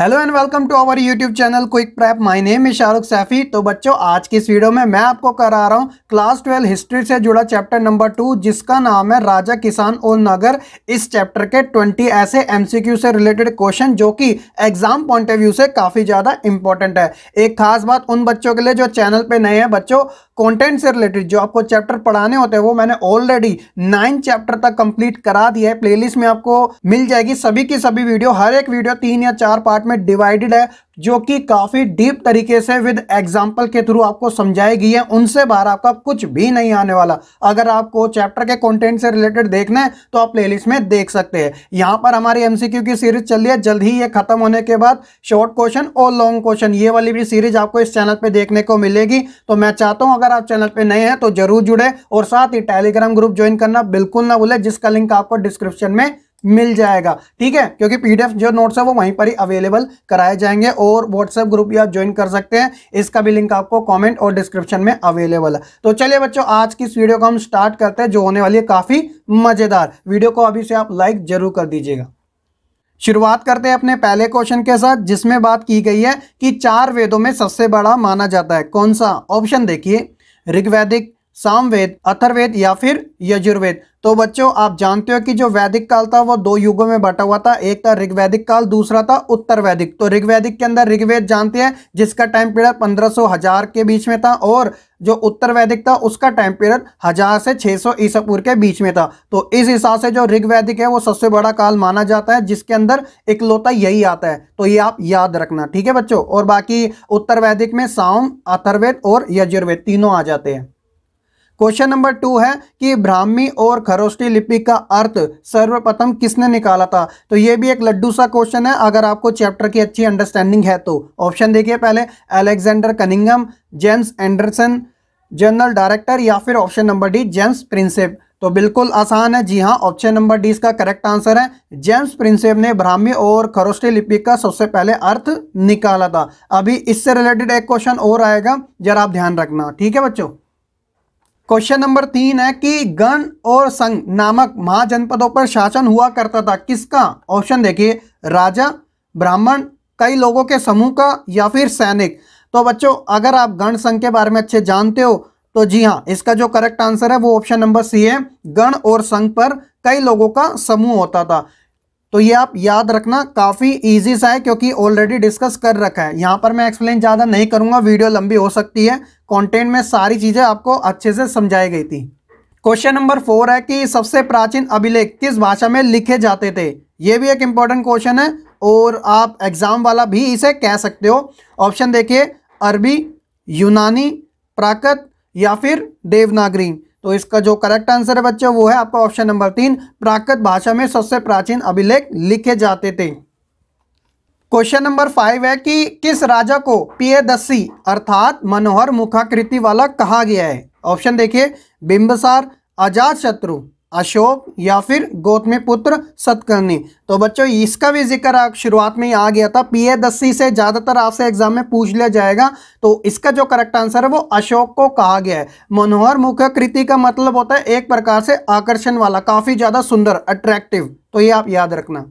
hello and welcome to our YouTube channel quick prep my name है शाहरुख सैफी तो बच्चों आज की इस वीडियो में मैं आपको करा रहा हूं क्लास ट्वेल्व हिस्ट्री से जुड़ा चैप्टर नंबर टू जिसका नाम है राजा किसान और नगर इस चैप्टर के 20 ऐसे एमसीक्यू से रिलेटेड क्वेश्चन जो कि एग्जाम पॉइंट ऑफ व्यू से काफ़ी ज़्यादा इंपॉर्टेंट है एक खास बात उन बच्चों के लिए जो चैनल पर नए हैं बच्चों कॉन्टेंट से रिलेटेड जो आपको चैप्टर पढ़ाने होते हैं वो मैंने ऑलरेडी नाइन चैप्टर तक कंप्लीट करा दिया है प्ले में आपको मिल जाएगी सभी की सभी वीडियो हर एक वीडियो तीन या चार पार्ट में डिवाइडेड है जो कि काफ़ी डीप तरीके से विद एग्जाम्पल के थ्रू आपको समझाई गई है उनसे बाहर आपका कुछ भी नहीं आने वाला अगर आपको चैप्टर के कंटेंट से रिलेटेड देखना है तो आप प्लेलिस्ट में देख सकते हैं यहां पर हमारी एमसीक्यू की सीरीज चल रही है जल्द ही ये खत्म होने के बाद शॉर्ट क्वेश्चन और लॉन्ग क्वेश्चन ये वाली भी सीरीज आपको इस चैनल पर देखने को मिलेगी तो मैं चाहता हूं अगर आप चैनल पर नए हैं तो जरूर जुड़े और साथ ही टेलीग्राम ग्रुप ज्वाइन करना बिल्कुल ना भूले जिसका लिंक आपको डिस्क्रिप्शन में मिल जाएगा ठीक है क्योंकि पीडीएफ जो नोट्स है वो वहीं पर ही अवेलेबल कराए जाएंगे और व्हाट्सएप ग्रुप भी आप ज्वाइन कर सकते हैं इसका भी लिंक आपको कमेंट और डिस्क्रिप्शन में अवेलेबल है तो चलिए बच्चों आज की इस वीडियो को हम स्टार्ट करते हैं जो होने वाली है काफ़ी मज़ेदार वीडियो को अभी से आप लाइक जरूर कर दीजिएगा शुरुआत करते हैं अपने पहले क्वेश्चन के साथ जिसमें बात की गई है कि चार वेदों में सबसे बड़ा माना जाता है कौन सा ऑप्शन देखिए ऋग्वैदिक सामवेद अथर्वेद या फिर यजुर्वेद तो बच्चों आप जानते हो कि जो वैदिक काल था वो दो युगों में बटा हुआ था एक था ऋग्वैदिक काल दूसरा था उत्तर वैदिक तो ऋग्वैदिक के अंदर ऋग्वेद जानते हैं जिसका टाइम पीरियड सौ हजार के बीच में था और जो उत्तर वैदिक था उसका टाइम पीरियड हजार से 600 सौ ईसा पूर्व के बीच में था तो इस हिसाब से जो ऋग्वैदिक है वो सबसे बड़ा काल माना जाता है जिसके अंदर इकलौता यही आता है तो ये आप याद रखना ठीक है बच्चों और बाकी उत्तर वैदिक में साम अथर्वेद और यजुर्वेद तीनों आ जाते हैं क्वेश्चन नंबर टू है कि ब्राह्मी और खरोष्टी लिपि का अर्थ सर्वप्रथम किसने निकाला था तो ये भी एक लड्डू सा क्वेश्चन है अगर आपको चैप्टर की अच्छी अंडरस्टैंडिंग है तो ऑप्शन देखिए पहले Alexander Cunningham James Anderson general director या फिर option number D James Prinsep तो बिल्कुल आसान है जी हाँ ऑप्शन नंबर डी इसका करेक्ट आंसर है जेम्स प्रिंसेप ने ब्राह्मी और खरोष्टी लिपि का सबसे पहले अर्थ निकाला था अभी इससे रिलेटेड एक क्वेश्चन और आएगा जरा आप ध्यान रखना ठीक है बच्चों क्वेश्चन नंबर तीन है कि गण और संघ नामक महाजनपदों पर शासन हुआ करता था किसका ऑप्शन देखिए राजा ब्राह्मण कई लोगों के समूह का या फिर सैनिक तो बच्चों अगर आप गण संघ के बारे में अच्छे जानते हो तो जी हाँ इसका जो करेक्ट आंसर है वो ऑप्शन नंबर सी है गण और संघ पर कई लोगों का समूह होता था तो ये आप याद रखना काफ़ी इजी सा है क्योंकि ऑलरेडी डिस्कस कर रखा है यहाँ पर मैं एक्सप्लेन ज़्यादा नहीं करूँगा वीडियो लंबी हो सकती है कंटेंट में सारी चीज़ें आपको अच्छे से समझाई गई थी क्वेश्चन नंबर फोर है कि सबसे प्राचीन अभिलेख किस भाषा में लिखे जाते थे ये भी एक इंपॉर्टेंट क्वेश्चन है और आप एग्ज़ाम वाला भी इसे कह सकते हो ऑप्शन देखिए अरबी यूनानी प्राकृत या फिर देवनागरी तो इसका जो करेक्ट आंसर है बच्चों वो है आपका ऑप्शन नंबर तीन प्राकृत भाषा में सबसे प्राचीन अभिलेख लिखे जाते थे क्वेश्चन नंबर फाइव है कि किस राजा को पियदसी अर्थात मनोहर मुखाकृति वाला कहा गया है ऑप्शन देखिए बिंबसार अजात शत्रु अशोक या फिर गौतमी पुत्र सतकर्णी तो बच्चों इसका भी जिक्र शुरुआत में ही आ गया था पी ए से ज़्यादातर आपसे एग्जाम में पूछ लिया जाएगा तो इसका जो करेक्ट आंसर है वो अशोक को कहा गया है मनोहर मुख्य कृति का मतलब होता है एक प्रकार से आकर्षण वाला काफ़ी ज़्यादा सुंदर अट्रैक्टिव तो ये आप याद रखना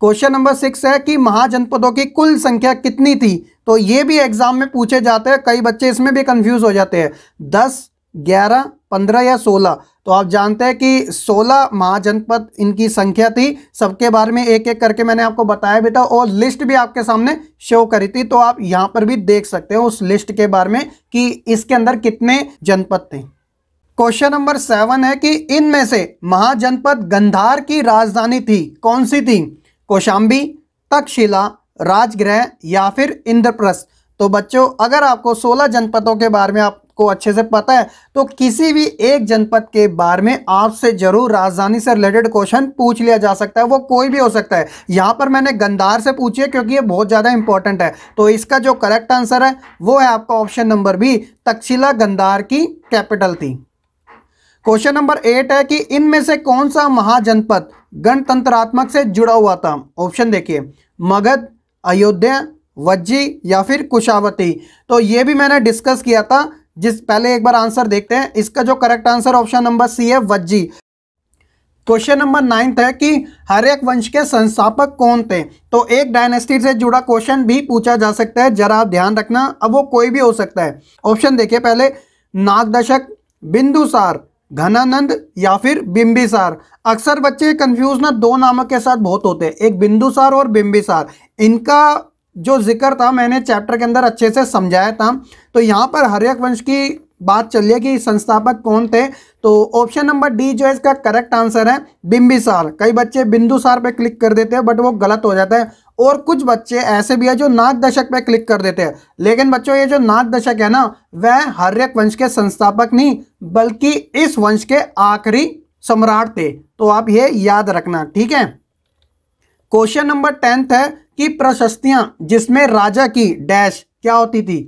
क्वेश्चन नंबर सिक्स है कि महाजनपदों की कुल संख्या कितनी थी तो ये भी एग्जाम में पूछे जाते हैं कई बच्चे इसमें भी कंफ्यूज हो जाते हैं दस ग्यारह पंद्रह या सोलह तो आप जानते हैं कि 16 महाजनपद इनकी संख्या थी सबके बारे में एक एक करके मैंने आपको बताया बेटा और लिस्ट भी आपके सामने शो करी थी तो आप यहां पर भी देख सकते हो उस लिस्ट के बारे में कि इसके अंदर कितने जनपद थे क्वेश्चन नंबर सेवन है कि इनमें से महाजनपद गंधार की राजधानी थी कौन सी थी कौशाम्बी तक्षशिला राजगृह या फिर इंद्रप्रस्थ तो बच्चों अगर आपको 16 जनपदों के बारे में आप आपको अच्छे से पता है तो किसी भी एक जनपद के बारे में आपसे जरूर राजधानी से रिलेटेड क्वेश्चन पूछ लिया जा सकता है वो कोई भी हो सकता है यहाँ पर मैंने गंदार से पूछी है क्योंकि ये बहुत ज़्यादा इंपॉर्टेंट है तो इसका जो करेक्ट आंसर है वो है आपका option number B Taxila Gandhara की कैपिटल थी क्वेश्चन नंबर एट है कि इनमें से कौन सा महाजनपद गणतंत्रात्मक से जुड़ा हुआ था ऑप्शन देखिए मगध अयोध्या वज्जी या फिर कुशावती तो ये भी मैंने डिस्कस किया था जिस पहले एक बार आंसर देखते हैं इसका जो correct answer option number C है वज्जी क्वेश्चन नंबर नाइन्थ है कि हर एक वंश के संस्थापक कौन थे तो एक डायनेस्टी से जुड़ा क्वेश्चन भी पूछा जा सकता है जरा आप ध्यान रखना अब वो कोई भी हो सकता है ऑप्शन देखिए पहले नागदशक बिंदुसार घनानंद या फिर बिंबिसार अक्सर बच्चे कंफ्यूज ना दो नामक के साथ बहुत होते हैं एक बिंदुसार और बिंबिसार इनका जो जिक्र था मैंने चैप्टर के अंदर अच्छे से समझाया था तो यहाँ पर हरियक वंश की बात चलिए कि संस्थापक कौन थे तो ऑप्शन नंबर डी जो है इसका करेक्ट आंसर है बिंबिसार कई बच्चे बिंदुसार पे क्लिक कर देते हैं बट वो गलत हो जाता है और कुछ बच्चे ऐसे भी है जो नाग दशक पे क्लिक कर देते हैं लेकिन बच्चों ये जो नाग दशक है ना वह हर्यक वंश के संस्थापक नहीं बल्कि इस वंश के आखिरी सम्राट थे तो आप ये याद रखना ठीक है क्वेश्चन नंबर टेंथ है की प्रशस्तियां जिसमें राजा की डैश क्या होती थी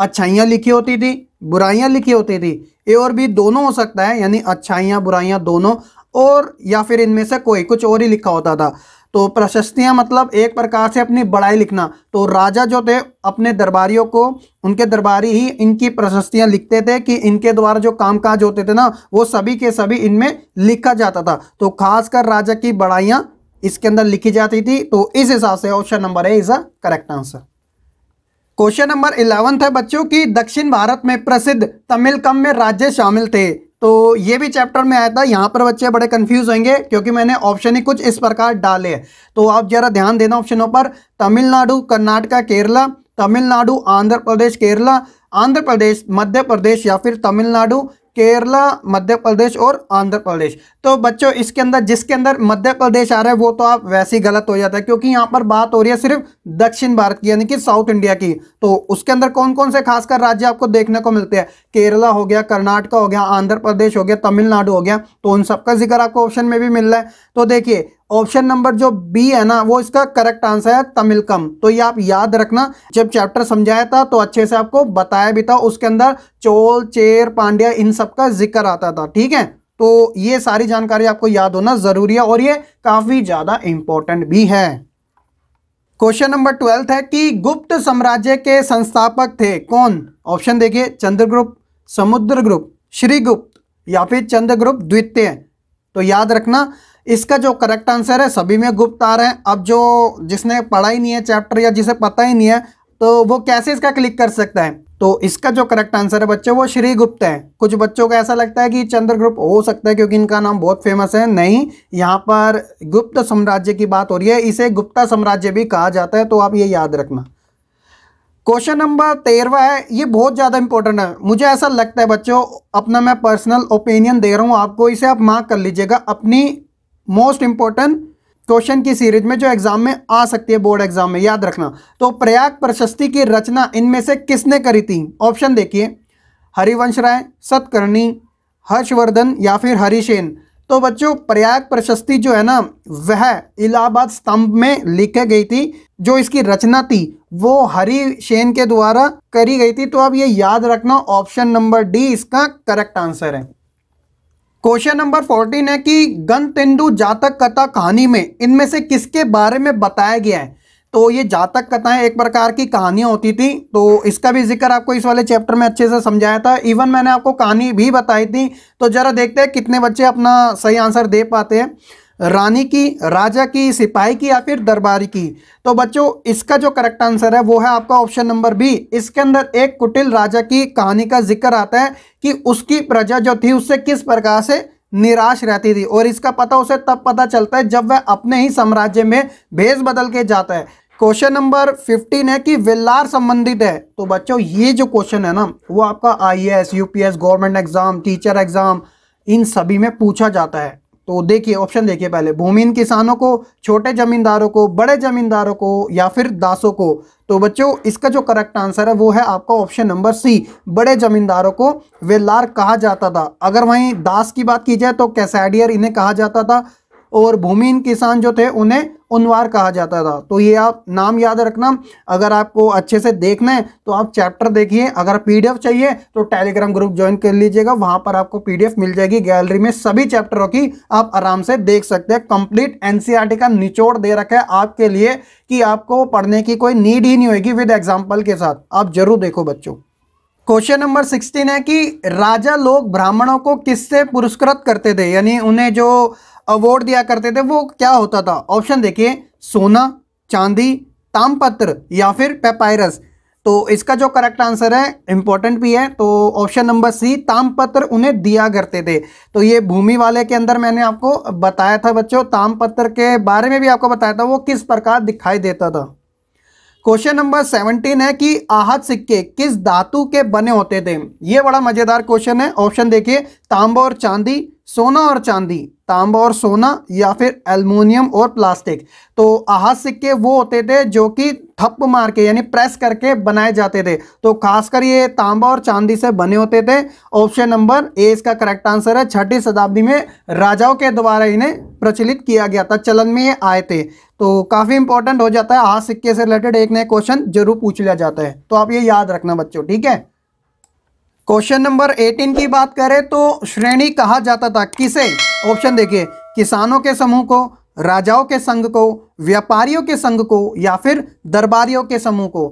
अच्छाइयां लिखी होती थी बुराइयां लिखी होती थी ए और बी दोनों हो सकता है यानी अच्छाइयां बुराइयां दोनों और या फिर इनमें से कोई कुछ और ही लिखा होता था तो प्रशस्तियां मतलब एक प्रकार से अपनी बड़ाई लिखना तो राजा जो थे अपने दरबारियों को उनके दरबारी ही इनकी प्रशस्तियां लिखते थे कि इनके द्वारा जो काम काज होते थे ना वो सभी के सभी इनमें लिखा जाता था तो खासकर राजा की बड़ाइयां इसके अंदर लिखी जाती थी तो इस हिसाब से option number A is a correct answer question number eleventh है बच्चों की दक्षिण भारत में प्रसिद्ध तमिलकम में राज्य शामिल थे तो ये भी चैप्टर में आया था यहाँ पर बच्चे बड़े कंफ्यूज होंगे क्योंकि मैंने ऑप्शन ही कुछ इस प्रकार डाले तो आप जरा ध्यान देना ऑप्शनों पर तमिलनाडु कर्नाटका केरला तमिलनाडु आंध्र प्रदेश केरला आंध्र प्रदेश मध्य प्रदेश या फिर तमिलनाडु केरला मध्य प्रदेश और आंध्र प्रदेश तो बच्चों इसके अंदर जिसके अंदर मध्य प्रदेश आ रहा है वो तो आप वैसे ही गलत हो जाता है क्योंकि यहाँ पर बात हो रही है सिर्फ दक्षिण भारत की यानी कि साउथ इंडिया की तो उसके अंदर कौन कौन से खासकर राज्य आपको देखने को मिलते हैं केरला हो गया कर्नाटका हो गया आंध्र प्रदेश हो गया तमिलनाडु हो गया तो उन सबका जिक्र आपको ऑप्शन में भी मिल रहा है तो देखिए ऑप्शन नंबर जो बी है ना वो इसका करेक्ट आंसर है तमिलकम तो ये आप याद रखना जब चैप्टर समझाया था तो अच्छे से आपको बताया भी था उसके अंदर चोल चेर पांड्या इन सब का जिक्र आता था ठीक है तो ये सारी जानकारी आपको याद होना जरूरी है और ये काफी ज्यादा इंपॉर्टेंट भी है क्वेश्चन नंबर ट्वेल्थ है कि गुप्त साम्राज्य के संस्थापक थे कौन ऑप्शन देखिए चंद्रगुप्त समुद्रगुप्त श्रीगुप्त या फिर चंद्रगुप्त द्वितीय तो याद रखना इसका जो करेक्ट आंसर है सभी में गुप्त आ रहे हैं अब जो जिसने पढ़ा ही नहीं है चैप्टर या जिसे पता ही नहीं है तो वो कैसे इसका क्लिक कर सकता है तो इसका जो करेक्ट आंसर है बच्चों वो श्री गुप्त है कुछ बच्चों को ऐसा लगता है कि चंद्र ग्रुप हो सकता है क्योंकि इनका नाम बहुत फेमस है नहीं यहाँ पर गुप्त साम्राज्य की बात हो रही है इसे गुप्ता साम्राज्य भी कहा जाता है तो आप ये याद रखना क्वेश्चन नंबर तेरवा है ये बहुत ज़्यादा इंपॉर्टेंट है मुझे ऐसा लगता है बच्चों अपना मैं पर्सनल ओपिनियन दे रहा हूँ आपको इसे आप मार्क कर लीजिएगा अपनी मोस्ट इंपॉर्टेंट क्वेश्चन की सीरीज में जो एग्जाम में आ सकती है बोर्ड एग्जाम में याद रखना तो प्रयाग प्रशस्ति की रचना इनमें से किसने करी थी ऑप्शन देखिए हरिवंश राय सतकर्णी हर्षवर्धन या फिर हरिशेन तो बच्चों प्रयाग प्रशस्ति जो है ना वह इलाहाबाद स्तंभ में लिखे गई थी जो इसकी रचना थी वो हरिशेन के द्वारा करी गई थी तो अब ये याद रखना ऑप्शन नंबर डी इसका करेक्ट आंसर है क्वेश्चन नंबर फोर्टीन है कि गन तेंदु जातक कथा कहानी में इनमें से किसके बारे में बताया गया है तो ये जातक कथाएं एक प्रकार की कहानियां होती थी तो इसका भी जिक्र आपको इस वाले चैप्टर में अच्छे से समझाया था इवन मैंने आपको कहानी भी बताई थी तो ज़रा देखते हैं कितने बच्चे अपना सही आंसर दे पाते हैं रानी की राजा की सिपाही की या फिर दरबारी की तो बच्चों इसका जो करेक्ट आंसर है वो है आपका ऑप्शन नंबर बी इसके अंदर एक कुटिल राजा की कहानी का जिक्र आता है कि उसकी प्रजा जो थी उससे किस प्रकार से निराश रहती थी और इसका पता उसे तब पता चलता है जब वह अपने ही साम्राज्य में भेज बदल के जाता है क्वेश्चन नंबर 15 है कि विल्लार संबंधित है तो बच्चों ये जो क्वेश्चन है ना वो आपका IAS UPS government exam teacher exam इन सभी में पूछा जाता है तो देखिए ऑप्शन देखिए पहले भूमिहीन किसानों को छोटे जमींदारों को बड़े जमींदारों को या फिर दासों को तो बच्चों इसका जो करेक्ट आंसर है वो है आपका ऑप्शन नंबर सी बड़े जमींदारों को वेलार कहा जाता था अगर वहीं दास की बात की जाए तो कैसेडियर इन्हें कहा जाता था और भूमिहीन किसान जो थे उन्हें उनवार कहा जाता था तो ये आप नाम याद रखना अगर आपको अच्छे से देखना है तो आप चैप्टर देखिए अगर पीडीएफ चाहिए तो टेलीग्राम ग्रुप ज्वाइन कर लीजिएगा वहां पर आपको पीडीएफ मिल जाएगी गैलरी में सभी चैप्टरों की आप आराम से देख सकते हैं कंप्लीट एनसीईआरटी का निचोड़ दे रखा है आपके लिए कि आपको पढ़ने की कोई नीड ही नहीं होगी विद एग्जाम्पल के साथ आप जरूर देखो बच्चों क्वेश्चन नंबर सिक्सटीन है कि राजा लोग ब्राह्मणों को किससे पुरस्कृत करते थे यानी उन्हें जो अवार्ड दिया करते थे वो क्या होता था ऑप्शन देखिए सोना चांदी तामपत्र या फिर पेपायरस तो इसका जो करेक्ट आंसर है इंपॉर्टेंट भी है तो ऑप्शन नंबर सी तामपत्र उन्हें दिया करते थे तो ये भूमि वाले के अंदर मैंने आपको बताया था बच्चों तामपत्र के बारे में भी आपको बताया था वो किस प्रकार दिखाई देता था क्वेश्चन नंबर सेवनटीन है कि आहत सिक्के किस धातु के बने होते थे ये बड़ा मजेदार क्वेश्चन है ऑप्शन देखिए तांबा और चांदी सोना और चांदी तांबा और सोना या फिर एलमोनियम और प्लास्टिक तो आहा सिक्के वो होते थे जो कि थप मार के यानी प्रेस करके बनाए जाते थे तो खासकर ये तांबा और चांदी से बने होते थे ऑप्शन नंबर ए इसका करेक्ट आंसर है छठी शताब्दी में राजाओं के द्वारा इन्हें प्रचलित किया गया था चलन में ये आए थे तो काफ़ी इंपॉर्टेंट हो जाता है आहा सिक्के से रिलेटेड एक नया क्वेश्चन जरूर पूछ लिया जाता है तो आप ये याद रखना बच्चों ठीक है क्वेश्चन नंबर 18 की बात करें तो श्रेणी कहा जाता था किसे ऑप्शन देखिए किसानों के समूह को राजाओं के संघ को व्यापारियों के संघ को या फिर दरबारियों के समूह को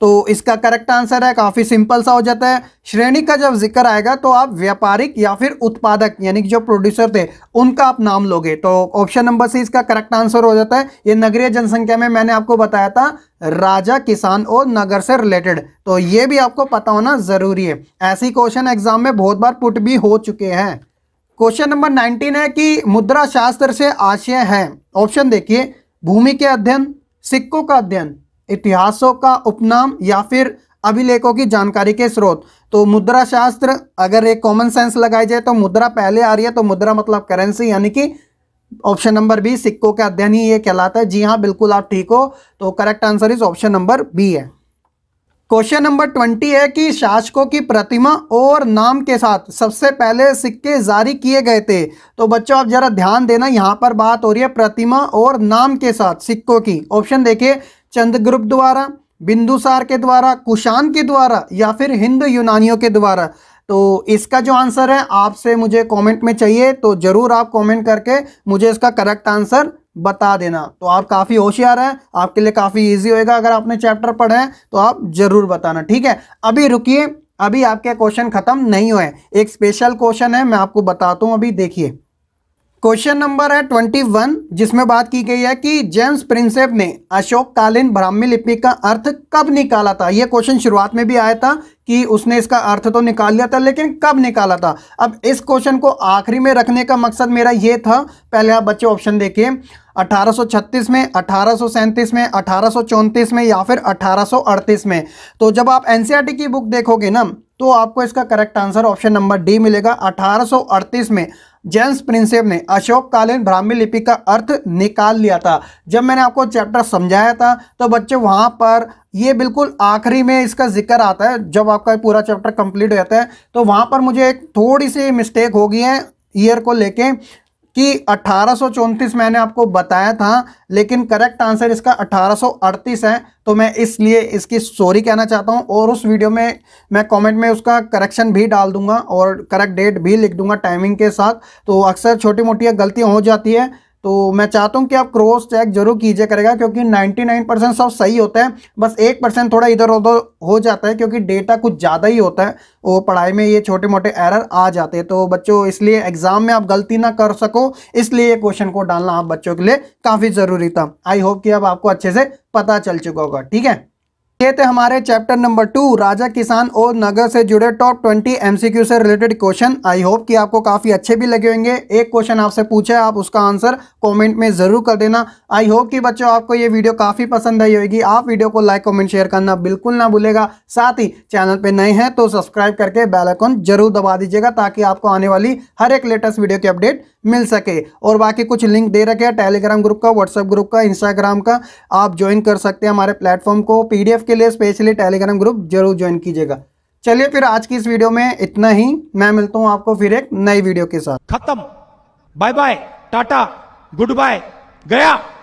तो इसका करेक्ट आंसर है काफ़ी सिंपल सा हो जाता है श्रेणी का जब जिक्र आएगा तो आप व्यापारिक या फिर उत्पादक यानी कि जो प्रोड्यूसर थे उनका आप नाम लोगे तो ऑप्शन नंबर सी इसका करेक्ट आंसर हो जाता है ये नगरीय जनसंख्या में मैंने आपको बताया था राजा किसान और नगर से रिलेटेड तो ये भी आपको पता होना ज़रूरी है ऐसी क्वेश्चन एग्जाम में बहुत बार पुट भी हो चुके हैं क्वेश्चन नंबर नाइनटीन है कि मुद्रा शास्त्र से आशय है ऑप्शन देखिए भूमि के अध्ययन सिक्कों का अध्ययन इतिहासों का उपनाम या फिर अभिलेखों की जानकारी के स्रोत तो मुद्रा शास्त्र अगर एक कॉमन सेंस लगाई जाए तो मुद्रा पहले आ रही है तो मुद्रा मतलब करेंसी यानी कि ऑप्शन नंबर बी सिक्कों का अध्ययन ही ये कहलाता है जी हाँ बिल्कुल आप ठीक हो तो correct answer is option number B है क्वेश्चन नंबर ट्वेंटी है कि शासकों की प्रतिमा और नाम के साथ सबसे पहले सिक्के जारी किए गए थे तो बच्चों आप जरा ध्यान देना यहाँ पर बात हो रही है प्रतिमा और नाम के साथ सिक्कों की ऑप्शन देखिए चंद ग्रुप द्वारा बिंदुसार के द्वारा कुशान के द्वारा या फिर हिंद यूनानियों के द्वारा तो इसका जो आंसर है आपसे मुझे कमेंट में चाहिए तो ज़रूर आप कमेंट करके मुझे इसका करेक्ट आंसर बता देना तो आप काफ़ी होशियार हैं आपके लिए काफ़ी इजी होएगा अगर आपने चैप्टर पढ़े हैं तो आप ज़रूर बताना ठीक है अभी रुकिए अभी आपके क्वेश्चन ख़त्म नहीं हुए एक स्पेशल क्वेश्चन है मैं आपको बताता हूँ अभी देखिए क्वेश्चन नंबर है ट्वेंटी वन जिसमें बात की गई है कि जेम्स प्रिंसेप ने अशोक कालीन ब्राह्मी लिपि का अर्थ कब निकाला था यह क्वेश्चन शुरुआत में भी आया था कि उसने इसका अर्थ तो निकाल लिया था लेकिन कब निकाला था अब इस क्वेश्चन को आखिरी में रखने का मकसद मेरा यह था पहले आप बच्चे ऑप्शन देखिए 1836 में अठारह में अठारह में या फिर 1838 में तो जब आप एनसीईआरटी e की बुक देखोगे ना तो आपको इसका correct answer option number D मिलेगा 1838 में जेम्स प्रिंसेप ने अशोक कालीन ब्राह्मी लिपि का अर्थ निकाल लिया था जब मैंने आपको चैप्टर समझाया था तो बच्चे वहाँ पर ये बिल्कुल आखिरी में इसका जिक्र आता है जब आपका पूरा चैप्टर कंप्लीट हो जाता है तो वहाँ पर मुझे एक थोड़ी सी मिस्टेक हो गई है ईयर को लेके कि अठारह मैंने आपको बताया था लेकिन करेक्ट आंसर इसका 1838 है तो मैं इसलिए इसकी सॉरी कहना चाहता हूं और उस वीडियो में मैं कमेंट में उसका करेक्शन भी डाल दूंगा और करेक्ट डेट भी लिख दूंगा टाइमिंग के साथ तो अक्सर छोटी मोटी गलतियाँ हो जाती है तो मैं चाहता हूँ कि आप क्रॉस चेक जरूर कीजिए करेगा क्योंकि 99 परसेंट सब सही होता है बस एक परसेंट थोड़ा इधर उधर हो जाता है क्योंकि डेटा कुछ ज़्यादा ही होता है और पढ़ाई में ये छोटे मोटे एरर आ जाते हैं तो बच्चों इसलिए एग्ज़ाम में आप गलती ना कर सको इसलिए ये क्वेश्चन को डालना आप बच्चों के लिए काफ़ी ज़रूरी था आई होप कि अब आपको अच्छे से पता चल चुका होगा ठीक है ये थे हमारे चैप्टर नंबर टू राजा किसान और नगर से जुड़े टॉप ट्वेंटी एमसीक्यू से रिलेटेड क्वेश्चन आई होप कि आपको काफ़ी अच्छे भी लगे होंगे एक क्वेश्चन आपसे पूछे आप उसका आंसर कमेंट में ज़रूर कर देना आई होप कि बच्चों आपको ये वीडियो काफ़ी पसंद आई होगी आप वीडियो को लाइक कमेंट शेयर करना बिल्कुल ना भूलेगा साथ ही चैनल पर नए हैं तो सब्सक्राइब करके बेलाइकॉन जरूर दबा दीजिएगा ताकि आपको आने वाली हर एक लेटेस्ट वीडियो की अपडेट मिल सके और बाकी कुछ लिंक दे रखे हैं टेलीग्राम ग्रुप का व्हाट्सएप ग्रुप का इंस्टाग्राम का आप ज्वाइन कर सकते हैं हमारे प्लेटफॉर्म को पीडीएफ इसके लिए स्पेशली टेलीग्राम ग्रुप जरूर ज्वाइन कीजिएगा चलिए फिर आज की इस वीडियो में इतना ही मैं मिलता हूँ आपको फिर एक नई वीडियो के साथ खत्म bye bye tata goodbye गया